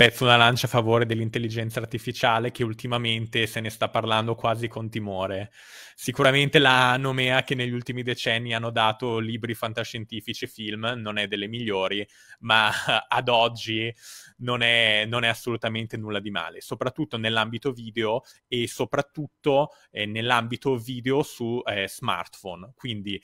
spezzo una lancia a favore dell'intelligenza artificiale che ultimamente se ne sta parlando quasi con timore. Sicuramente la nomea che negli ultimi decenni hanno dato libri fantascientifici e film non è delle migliori, ma ad oggi non è, non è assolutamente nulla di male, soprattutto nell'ambito video e soprattutto eh, nell'ambito video su eh, smartphone. Quindi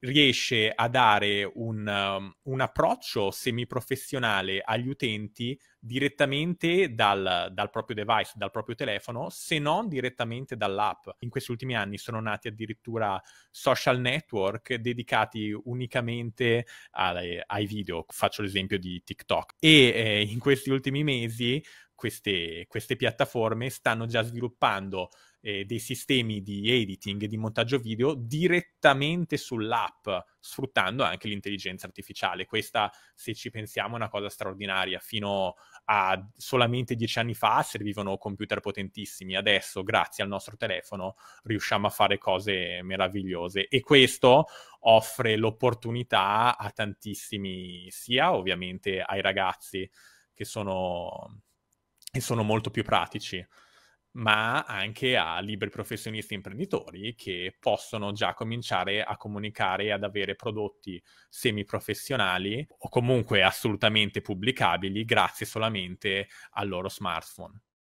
riesce a dare un, um, un approccio semiprofessionale agli utenti direttamente dal, dal, proprio device, dal proprio telefono, se non direttamente dall'app. In questi ultimi anni sono nati addirittura social network dedicati unicamente alle, ai video, faccio l'esempio di TikTok. E eh, in questi ultimi mesi queste, queste, piattaforme stanno già sviluppando eh, dei sistemi di editing e di montaggio video direttamente sull'app, sfruttando anche l'intelligenza artificiale. Questa, se ci pensiamo, è una cosa straordinaria. Fino a solamente dieci anni fa servivano computer potentissimi, adesso, grazie al nostro telefono, riusciamo a fare cose meravigliose. E questo offre l'opportunità a tantissimi, sia ovviamente ai ragazzi che sono e sono molto più pratici ma anche a liberi professionisti e imprenditori che possono già cominciare a comunicare e ad avere prodotti semiprofessionali o comunque assolutamente pubblicabili grazie solamente al loro smartphone.